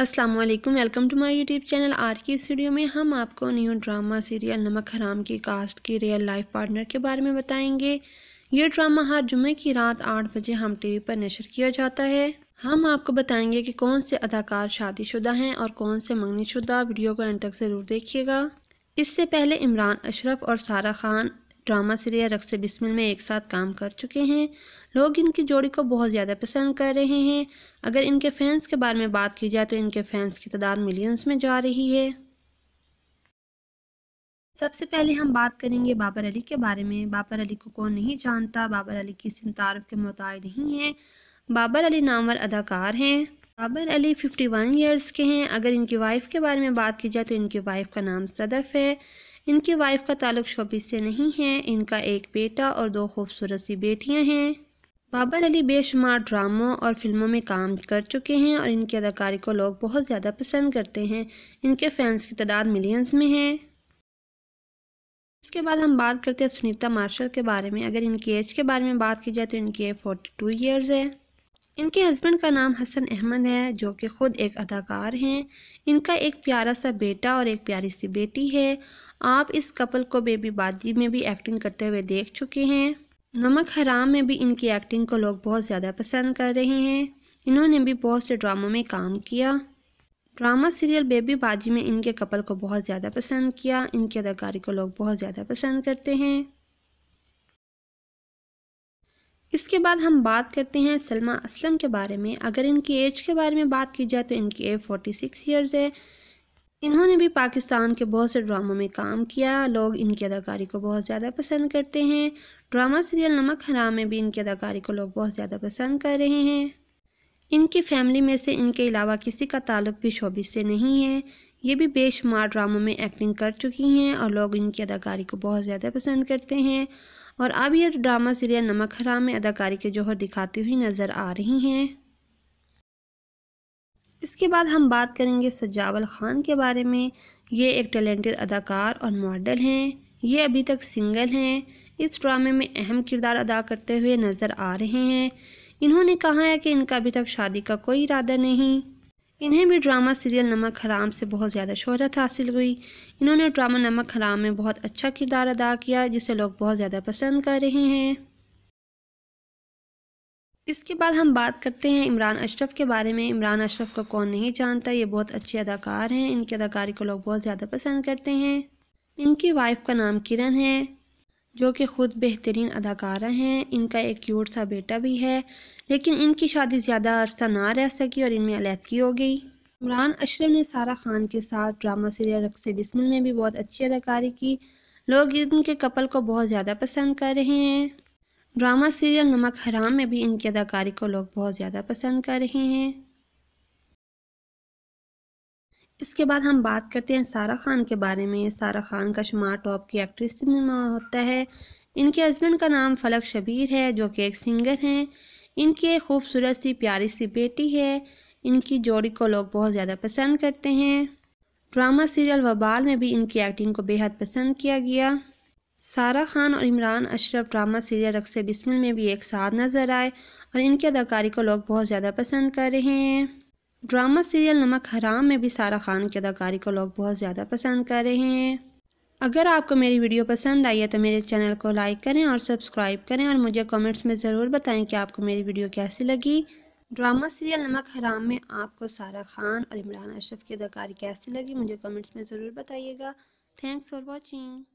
अस्सलाम वालेकुम welcome to my YouTube channel आज की इस वीडियो में हम आपको न्यू ड्रामा सीरियल नमक हराम की कास्ट की रियल लाइफ पार्टनर के बारे में बताएंगे ये ड्रामा हर जुमे की रात आठ बजे हम टीवी पर नशर किया जाता है हम आपको बताएंगे कि कौन से अदाकार शादीशुदा हैं और कौन से मंगनीशुदा वीडियो को एंड तक ज़रूर देखिएगा इससे पहले इमरान अशरफ और सारा खान ड्रामा सीरियल रक्स बिस्मिल में एक साथ काम कर चुके हैं लोग इनकी जोड़ी को बहुत ज़्यादा पसंद कर रहे हैं अगर इनके फैंस के बारे में बात की जाए तो इनके फैंस की तादाद मिलियंस में जा रही है सबसे पहले हम बात करेंगे बाबर अली के बारे में बाबर अली को कौन नहीं जानता बाबर अली किसी तारफ के मोताज नहीं है बाबर अली नामवर अदाकार हैं बाबर अली 51 वन ईयर्स के हैं अगर इनकी वाइफ के बारे में बात की जाए तो इनकी वाइफ का नाम सदफ़ है इनकी वाइफ का ताल्लुक शोबिस से नहीं है इनका एक बेटा और दो खूबसूरत सी बेटियां हैं बाबर अली बेशुमार ड्रामों और फिल्मों में काम कर चुके हैं और इनकी अदाकारी को लोग बहुत ज़्यादा पसंद करते हैं इनके फैंस की तादाद मिलियंस में है इसके बाद हम बात करते हैं सुनीता मार्शल के बारे में अगर इनकी एज के बारे में बात की जाए तो इनकी एज फोर्टी टू ईयर्स है इनके हस्बैंड का नाम हसन अहमद है जो कि ख़ुद एक अदाकार हैं इनका एक प्यारा सा बेटा और एक प्यारी सी बेटी है आप इस कपल को बेबी बाजी में भी एक्टिंग करते हुए देख चुके हैं नमक हराम में भी इनकी एक्टिंग को लोग बहुत ज़्यादा पसंद कर रहे हैं इन्होंने भी बहुत से ड्रामों में काम किया ड्रामा सीरियल बेबी बाजी में इनके कपल को बहुत ज़्यादा पसंद किया इनकी अदाकारी को लोग बहुत ज़्यादा पसंद करते हैं इसके बाद हम बात करते हैं सलमा असलम के बारे में अगर इनकी एज के बारे में बात की जाए तो इनकी एज फोर्टी सिक्स ईयर्स है इन्होंने भी पाकिस्तान के बहुत से ड्रामों में काम किया लोग इनकी अदाकारी को बहुत ज़्यादा पसंद करते हैं ड्रामा सीरियल नमक हराम में भी इनकी अदाकारी को लोग बहुत ज़्यादा पसंद कर रहे हैं इनकी फैमिली में से इनके अलावा किसी का ताल्लुक भी शोबी से नहीं है ये भी बेशुमार ड्रामों में एक्टिंग कर चुकी हैं और लोग इनकी अदाकारी को बहुत ज़्यादा पसंद करते हैं और अब यह ड्रामा सीरियल नमक हराम में अदाकारी के जौहर दिखाती हुई नज़र आ रही हैं इसके बाद हम बात करेंगे सजावल ख़ान के बारे में ये एक टैलेंटेड अदाकार और मॉडल हैं ये अभी तक सिंगल हैं इस ड्रामे में अहम किरदार अदा करते हुए नज़र आ रहे हैं इन्होंने कहा है कि इनका अभी तक शादी का कोई इरादा नहीं इन्हें भी ड्रामा सीरियल नमक हराम से बहुत ज़्यादा शहरत हासिल हुई इन्होंने ड्रामा नमक हराम में बहुत अच्छा किरदार अदा किया जिसे लोग बहुत ज़्यादा पसंद कर रहे हैं इसके बाद हम बात करते हैं इमरान अशरफ के बारे में इमरान अशरफ को कौन नहीं जानता ये बहुत अच्छे अदाकार हैं इनकी अदाकारी को लोग बहुत ज़्यादा पसंद करते हैं इनकी वाइफ का नाम किरण है जो कि ख़ुद बेहतरीन अदाकारा हैं इनका एक क्यूट सा बेटा भी है लेकिन इनकी शादी ज़्यादा अरसा ना रह सकी और इनमें अलहदगी हो गई इमरान अशरफ ने सारा खान के साथ ड्रामा सीरियल रक्स बिस्मिल में भी बहुत अच्छी अदाकारी की लोग इनके कपल को बहुत ज़्यादा पसंद कर रहे हैं ड्रामा सीरियल नमक हराम में भी इनकी अदाकारी को लोग बहुत ज़्यादा पसंद कर रहे हैं इसके बाद हम बात करते हैं सारा खान के बारे में सारा खान का शुमार टॉप की एक्ट्रेस में होता है इनके हस्बैंड का नाम फलक शबीर है जो कि एक सिंगर हैं इनकी एक खूबसूरत सी प्यारी सी बेटी है इनकी जोड़ी को लोग बहुत ज़्यादा पसंद करते हैं ड्रामा सीरियल वबाल में भी इनकी एक्टिंग को बेहद पसंद किया गया सारा खान और इमरान अशरफ ड्रामा सीरियल अक्सर बिस्मिल में भी एक साथ नज़र आए और इनकी अदाकारी को लोग बहुत ज़्यादा पसंद कर रहे हैं ड्रामा सीरियल नमक हराम में भी सारा खान की अदाकारी को लोग बहुत ज़्यादा पसंद कर रहे हैं अगर आपको मेरी वीडियो पसंद आई है तो मेरे चैनल को लाइक करें और सब्सक्राइब करें और मुझे कमेंट्स में ज़रूर बताएं कि आपको मेरी वीडियो कैसी लगी ड्रामा सीरियल नमक हराम में आपको सारा खान और इमरान अशरफ की अदाकारी कैसी लगी मुझे कमेंट्स में ज़रूर बताइएगा थैंक्स फॉर वॉचिंग